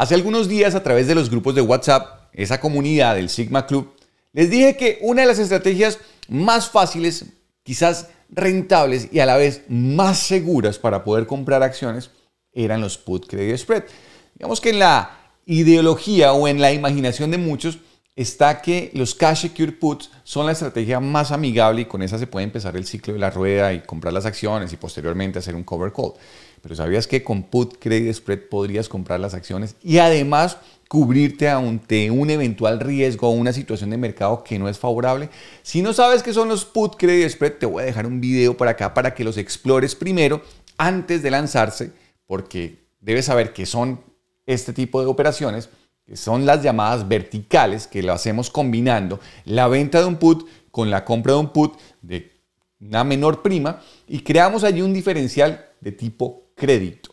Hace algunos días a través de los grupos de WhatsApp, esa comunidad del Sigma Club, les dije que una de las estrategias más fáciles, quizás rentables y a la vez más seguras para poder comprar acciones eran los put credit spread. Digamos que en la ideología o en la imaginación de muchos está que los cash secure puts son la estrategia más amigable y con esa se puede empezar el ciclo de la rueda y comprar las acciones y posteriormente hacer un cover call. Pero ¿sabías que con Put Credit Spread podrías comprar las acciones y además cubrirte ante un eventual riesgo o una situación de mercado que no es favorable? Si no sabes qué son los Put Credit Spread, te voy a dejar un video para acá para que los explores primero antes de lanzarse, porque debes saber qué son este tipo de operaciones, que son las llamadas verticales, que lo hacemos combinando la venta de un put con la compra de un put de una menor prima y creamos allí un diferencial de tipo crédito.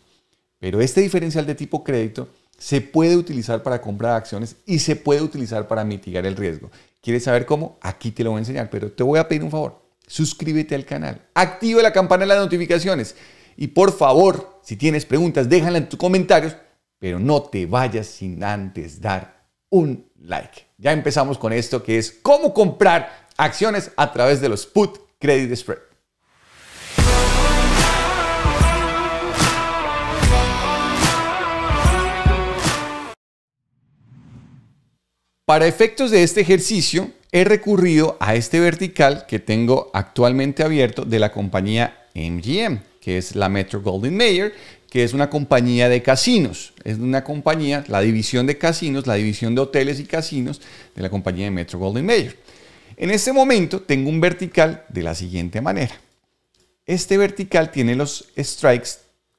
Pero este diferencial de tipo crédito se puede utilizar para comprar acciones y se puede utilizar para mitigar el riesgo. ¿Quieres saber cómo? Aquí te lo voy a enseñar, pero te voy a pedir un favor. Suscríbete al canal, activa la campana de las notificaciones y por favor, si tienes preguntas, déjala en tus comentarios, pero no te vayas sin antes dar un like. Ya empezamos con esto que es cómo comprar acciones a través de los put credit spread. Para efectos de este ejercicio, he recurrido a este vertical que tengo actualmente abierto de la compañía MGM, que es la Metro Golden Mayer, que es una compañía de casinos. Es una compañía, la división de casinos, la división de hoteles y casinos de la compañía de Metro Golden Mayer. En este momento tengo un vertical de la siguiente manera. Este vertical tiene los strikes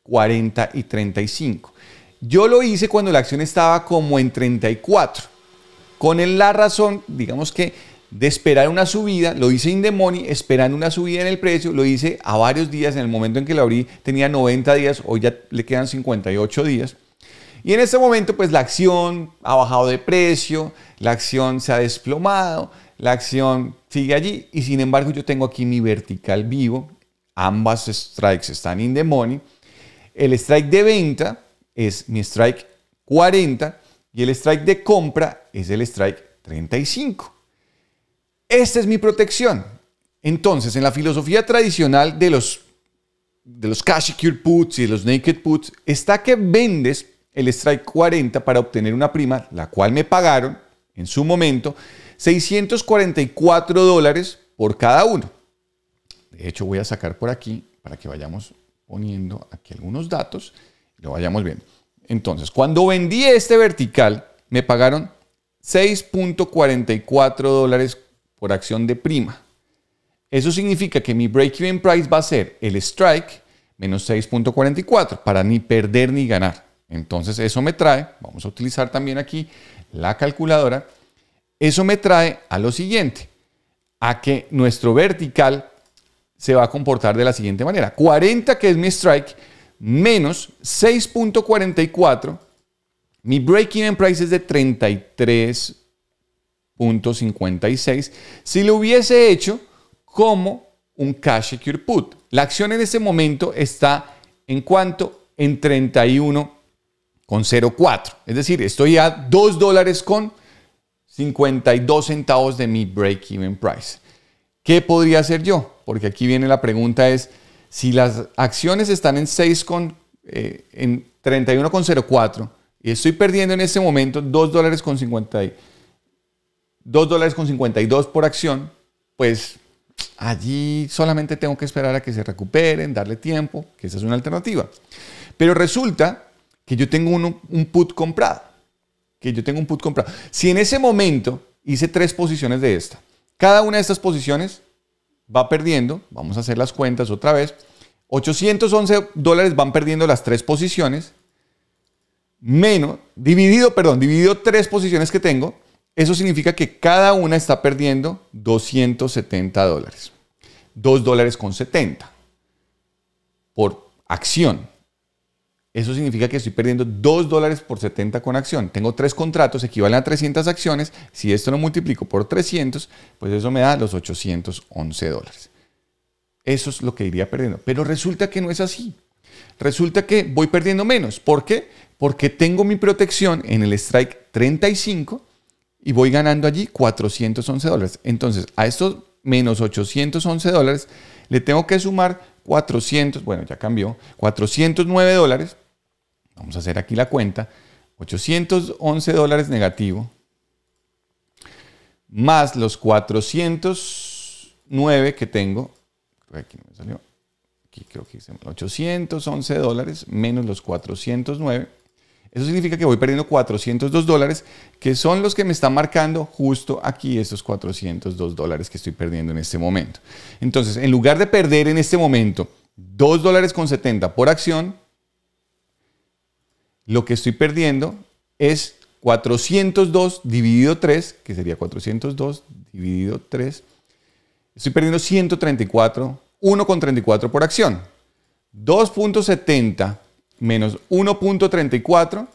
40 y 35. Yo lo hice cuando la acción estaba como en 34 con la razón, digamos que de esperar una subida, lo hice Indemoni, esperando una subida en el precio, lo hice a varios días, en el momento en que la abrí tenía 90 días, hoy ya le quedan 58 días. Y en este momento pues la acción ha bajado de precio, la acción se ha desplomado, la acción sigue allí y sin embargo yo tengo aquí mi vertical vivo, ambas strikes están in El strike de venta es mi strike 40 y el strike de compra es el strike 35. Esta es mi protección. Entonces, en la filosofía tradicional de los, de los cash secure puts y de los naked puts, está que vendes el strike 40 para obtener una prima, la cual me pagaron en su momento 644 dólares por cada uno. De hecho, voy a sacar por aquí para que vayamos poniendo aquí algunos datos y lo vayamos viendo. Entonces, cuando vendí este vertical, me pagaron 6.44 dólares por acción de prima. Eso significa que mi break-even price va a ser el strike menos 6.44 para ni perder ni ganar. Entonces eso me trae, vamos a utilizar también aquí la calculadora, eso me trae a lo siguiente, a que nuestro vertical se va a comportar de la siguiente manera. 40 que es mi strike menos 6.44. Mi break-even price es de 33.56. Si lo hubiese hecho como un cash secure put. La acción en ese momento está en cuanto en 31.04. Es decir, estoy a 2 dólares con 52 centavos de mi break-even price. ¿Qué podría hacer yo? Porque aquí viene la pregunta es, si las acciones están en 6 con, 31,04 eh, y estoy perdiendo en ese momento 2 dólares con 50, 2 dólares con 52 por acción, pues allí solamente tengo que esperar a que se recuperen, darle tiempo, que esa es una alternativa. Pero resulta que yo tengo un, un put comprado, que yo tengo un put comprado. Si en ese momento hice tres posiciones de esta, cada una de estas posiciones va perdiendo, vamos a hacer las cuentas otra vez, 811 dólares van perdiendo las tres posiciones, menos, dividido, perdón, dividido tres posiciones que tengo, eso significa que cada una está perdiendo 270 dólares, 2 dólares con 70 por acción. Eso significa que estoy perdiendo 2 dólares por 70 con acción. Tengo 3 contratos, equivalen a 300 acciones. Si esto lo multiplico por 300, pues eso me da los 811 dólares. Eso es lo que iría perdiendo. Pero resulta que no es así. Resulta que voy perdiendo menos. ¿Por qué? Porque tengo mi protección en el strike 35 y voy ganando allí 411 dólares. Entonces, a estos menos 811 dólares le tengo que sumar 400, bueno, ya cambió, 409 dólares Vamos a hacer aquí la cuenta. 811 dólares negativo más los 409 que tengo. Aquí no me salió. Aquí creo que 811 dólares menos los 409. Eso significa que voy perdiendo 402 dólares, que son los que me están marcando justo aquí estos 402 dólares que estoy perdiendo en este momento. Entonces, en lugar de perder en este momento 2 dólares con 70 por acción, lo que estoy perdiendo es 402 dividido 3, que sería 402 dividido 3. Estoy perdiendo 134, 1,34 por acción. 2.70 menos 1.34,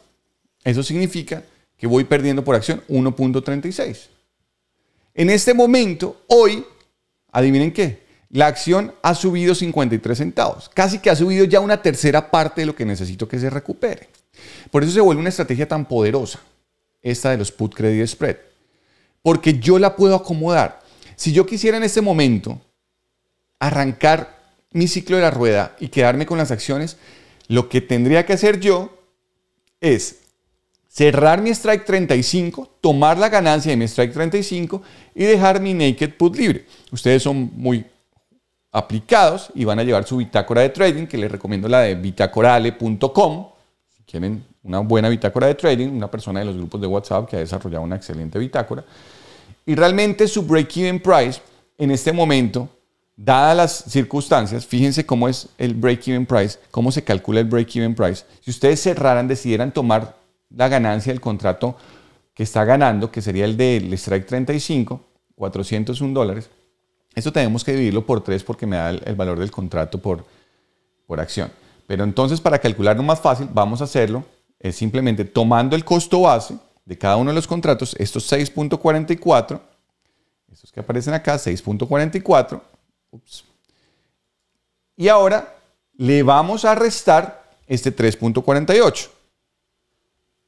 eso significa que voy perdiendo por acción 1.36. En este momento, hoy, adivinen qué, la acción ha subido 53 centavos, casi que ha subido ya una tercera parte de lo que necesito que se recupere. Por eso se vuelve una estrategia tan poderosa, esta de los put credit spread, porque yo la puedo acomodar. Si yo quisiera en este momento arrancar mi ciclo de la rueda y quedarme con las acciones, lo que tendría que hacer yo es cerrar mi strike 35, tomar la ganancia de mi strike 35 y dejar mi naked put libre. Ustedes son muy aplicados y van a llevar su bitácora de trading, que les recomiendo la de bitácorale.com tienen una buena bitácora de trading, una persona de los grupos de WhatsApp que ha desarrollado una excelente bitácora. Y realmente su break-even price en este momento, dadas las circunstancias, fíjense cómo es el break-even price, cómo se calcula el break-even price. Si ustedes cerraran, decidieran tomar la ganancia del contrato que está ganando, que sería el del strike 35, 401 dólares, esto tenemos que dividirlo por 3 porque me da el, valor del contrato por, por acción. Pero entonces para calcularlo más fácil, vamos a hacerlo es simplemente tomando el costo base de cada uno de los contratos, estos 6.44, estos que aparecen acá, 6.44, y ahora le vamos a restar este 3.48,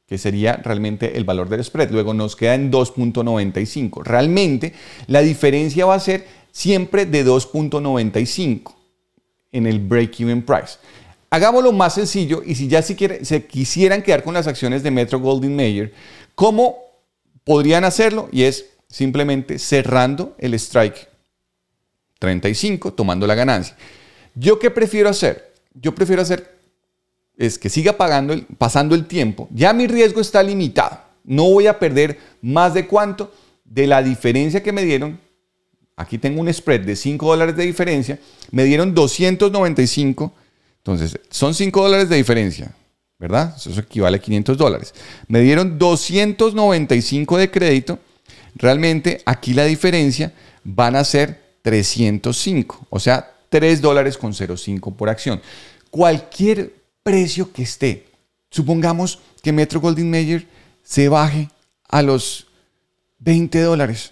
que sería realmente el valor del spread. Luego nos queda en 2.95. Realmente la diferencia va a ser siempre de 2.95 en el break-even price. Hagámoslo más sencillo y si ya se, quisieran quedar con las acciones de Metro Golden Mayer, ¿cómo podrían hacerlo? Y es simplemente cerrando el strike 35, tomando la ganancia. ¿Yo qué prefiero hacer? Yo prefiero hacer es que siga pagando pasando el tiempo. Ya mi riesgo está limitado. No voy a perder más de cuánto de la diferencia que me dieron. Aquí tengo un spread de 5 dólares de diferencia. Me dieron 295 entonces, son 5 dólares de diferencia, ¿verdad? Eso equivale a 500 dólares. Me dieron 295 de crédito. Realmente aquí la diferencia van a ser 305, o sea, 3 dólares con 0,5 por acción. Cualquier precio que esté, supongamos que Metro Golding Major se baje a los 20 dólares.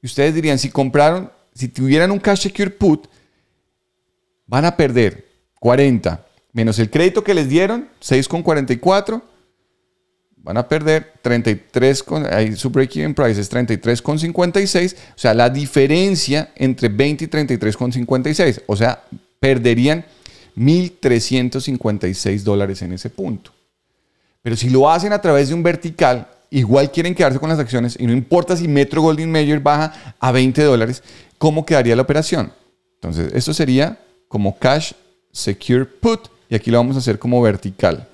Y ustedes dirían, si compraron, si tuvieran un cash secure put, van a perder 40 menos el crédito que les dieron, 6,44, van a perder 33, con, ahí su break-even price es 33,56, o sea, la diferencia entre 20 y 33,56, o sea, perderían 1.356 dólares en ese punto. Pero si lo hacen a través de un vertical, igual quieren quedarse con las acciones y no importa si Metro Golden Major baja a 20 dólares, ¿cómo quedaría la operación? Entonces, esto sería como cash secure put y aquí lo vamos a hacer como vertical.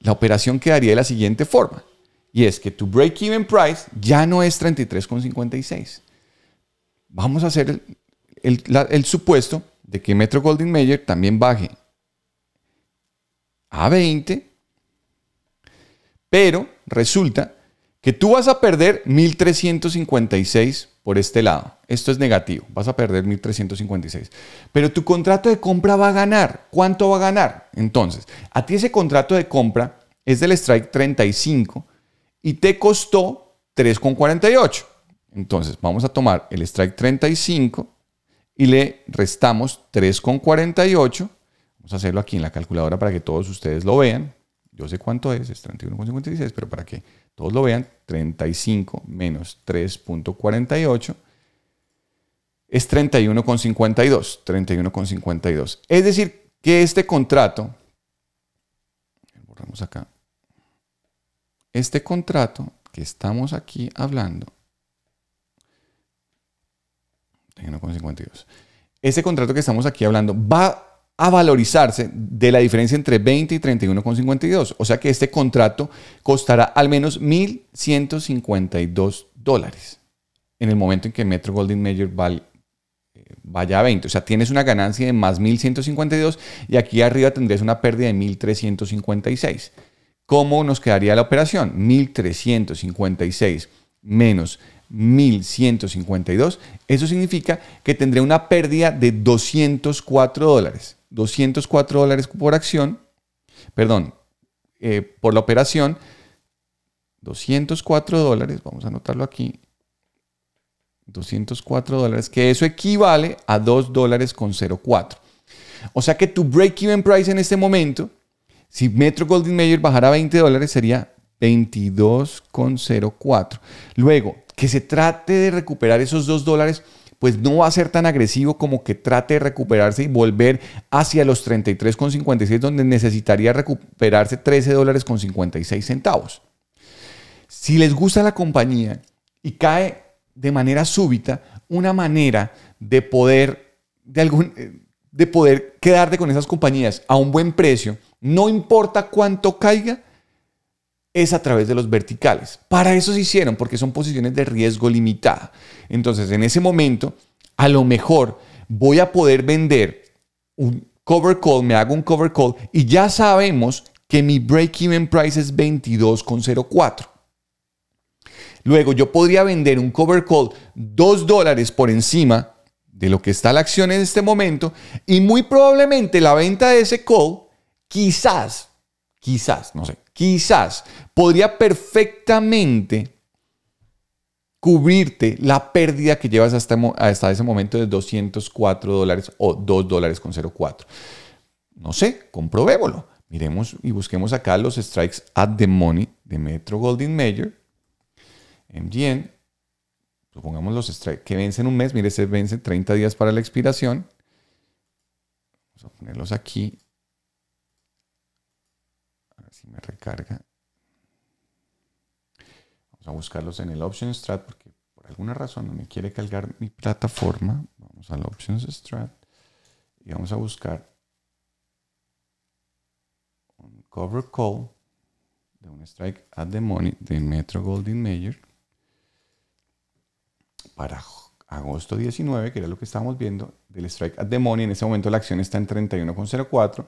La operación quedaría de la siguiente forma y es que tu break even price ya no es 33,56. Vamos a hacer el, supuesto de que Metro Golden Major también baje a 20, pero resulta que tú vas a perder 1.356 por este lado. Esto es negativo, vas a perder 1.356. Pero tu contrato de compra va a ganar. ¿Cuánto va a ganar? Entonces, a ti ese contrato de compra es del strike 35 y te costó 3,48. Entonces, vamos a tomar el strike 35 y le restamos 3,48. Vamos a hacerlo aquí en la calculadora para que todos ustedes lo vean. Yo sé cuánto es, es 31,56, pero para que todos lo vean, 35 menos 3.48 es 31,52. 31,52. Es decir, que este contrato, borramos acá, este contrato que estamos aquí hablando, 31,52. Este contrato que estamos aquí hablando va a valorizarse de la diferencia entre 20 y 31,52. O sea que este contrato costará al menos 1.152 dólares en el momento en que Metro Golden Major eh, vaya a 20. O sea, tienes una ganancia de más 1.152 y aquí arriba tendrías una pérdida de 1.356. ¿Cómo nos quedaría la operación? 1.356 menos 1.152. Eso significa que tendré una pérdida de 204 dólares. 204 dólares por acción, perdón, eh, por la operación. 204 dólares, vamos a anotarlo aquí. 204 dólares, que eso equivale a 2 dólares con 04. O sea que tu break-even price en este momento, si Metro Golden Major bajara 20 dólares, sería 22,04. Luego, que se trate de recuperar esos dos dólares, pues no va a ser tan agresivo como que trate de recuperarse y volver hacia los 33,56, donde necesitaría recuperarse 13 dólares con 56 centavos. Si les gusta la compañía y cae de manera súbita, una manera de poder, de algún, eh, de poder quedarte con esas compañías a un buen precio, no importa cuánto caiga, es a través de los verticales. Para eso se hicieron, porque son posiciones de riesgo limitada. Entonces, en ese momento, a lo mejor voy a poder vender un cover call, me hago un cover call y ya sabemos que mi break-even price es 22,04. Luego yo podría vender un cover call 2 dólares por encima de lo que está la acción en este momento y muy probablemente la venta de ese call quizás, quizás, no sé, quizás podría perfectamente cubrirte la pérdida que llevas hasta, hasta ese momento de 204 dólares o 2 dólares con 04. No sé, comprobémoslo. Miremos y busquemos acá los strikes at the money de Metro Golding Major. MGN. supongamos los strikes que vencen un mes, mire, se vence 30 días para la expiración. Vamos a ponerlos aquí. A ver si me recarga a buscarlos en el Options Strat porque por alguna razón no me quiere cargar mi plataforma. Vamos al Options Strat y vamos a buscar un cover call de un strike at the money de Metro Golden Major para agosto 19, que era lo que estábamos viendo, del strike at the money. En ese momento la acción está en 31,04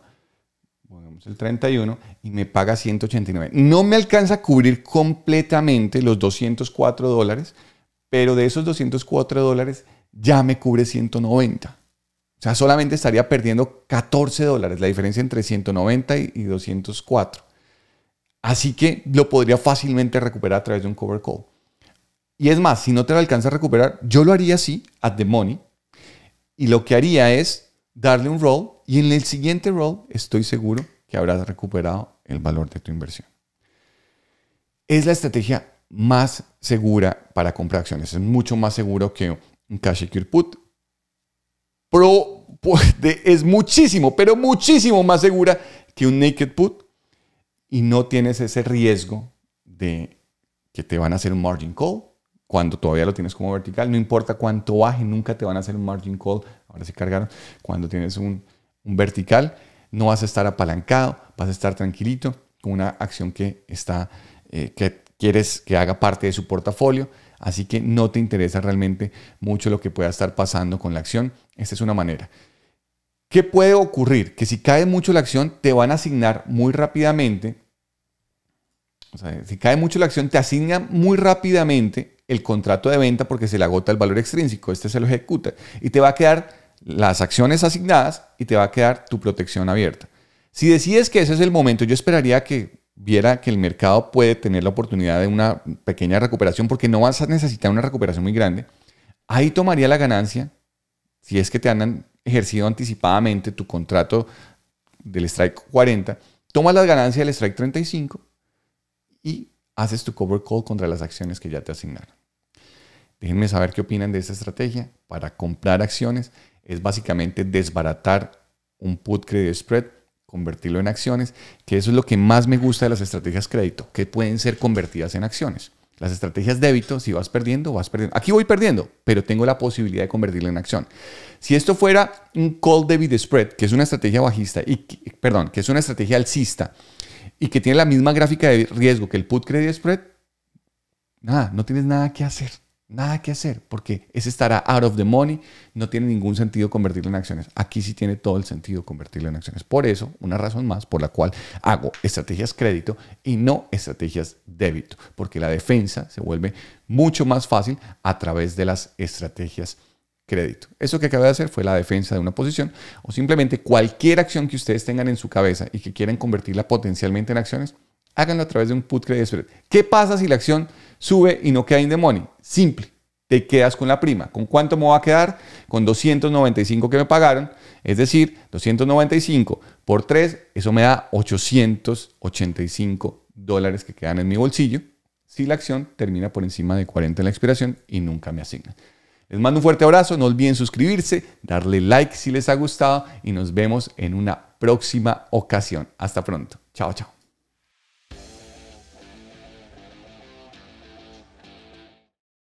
pongamos el 31, y me paga 189. No me alcanza a cubrir completamente los 204 dólares, pero de esos 204 dólares ya me cubre 190. O sea, solamente estaría perdiendo 14 dólares, la diferencia entre 190 y 204. Así que lo podría fácilmente recuperar a través de un cover call. Y es más, si no te lo alcanza a recuperar, yo lo haría así, at the money. Y lo que haría es darle un roll y en el siguiente roll estoy seguro que habrás recuperado el valor de tu inversión. Es la estrategia más segura para comprar acciones. Es mucho más seguro que un cash equity put. Pro, pues, es muchísimo, pero muchísimo más segura que un naked put y no tienes ese riesgo de que te van a hacer un margin call cuando todavía lo tienes como vertical. No importa cuánto baje, nunca te van a hacer un margin call. Ahora sí cargaron. Cuando tienes un, un vertical, no vas a estar apalancado, vas a estar tranquilito con una acción que, está, eh, que quieres que haga parte de su portafolio. Así que no te interesa realmente mucho lo que pueda estar pasando con la acción. Esta es una manera. ¿Qué puede ocurrir? Que si cae mucho la acción, te van a asignar muy rápidamente. O sea, si cae mucho la acción, te asignan muy rápidamente el contrato de venta porque se le agota el valor extrínseco. Este se lo ejecuta y te va a quedar las acciones asignadas y te va a quedar tu protección abierta. Si decides que ese es el momento, yo esperaría que viera que el mercado puede tener la oportunidad de una pequeña recuperación porque no vas a necesitar una recuperación muy grande. Ahí tomaría la ganancia si es que te han ejercido anticipadamente tu contrato del strike 40, tomas las ganancias del strike 35 y haces tu cover call contra las acciones que ya te asignaron. Déjenme saber qué opinan de esta estrategia. Para comprar acciones es básicamente desbaratar un put credit spread, convertirlo en acciones, que eso es lo que más me gusta de las estrategias crédito, que pueden ser convertidas en acciones. Las estrategias débito, si vas perdiendo, vas perdiendo. Aquí voy perdiendo, pero tengo la posibilidad de convertirlo en acción. Si esto fuera un call debit spread, que es una estrategia bajista, y, perdón, que es una estrategia alcista y que tiene la misma gráfica de riesgo que el put credit spread, nada, no tienes nada que hacer. Nada que hacer, porque ese estará out of the money, no tiene ningún sentido convertirlo en acciones. Aquí sí tiene todo el sentido convertirlo en acciones. Por eso, una razón más por la cual hago estrategias crédito y no estrategias débito, porque la defensa se vuelve mucho más fácil a través de las estrategias crédito. Eso que acabé de hacer fue la defensa de una posición o simplemente cualquier acción que ustedes tengan en su cabeza y que quieran convertirla potencialmente en acciones, háganlo a través de un put credit spread. ¿Qué pasa si la acción sube y no queda in the money? Simple. Te quedas con la prima. ¿Con cuánto me va a quedar? Con 295 que me pagaron. Es decir, 295 por 3, eso me da 885 dólares que quedan en mi bolsillo si la acción termina por encima de 40 en la expiración y nunca me asignan. Les mando un fuerte abrazo, no olviden suscribirse, darle like si les ha gustado y nos vemos en una próxima ocasión. Hasta pronto. Chao, chao.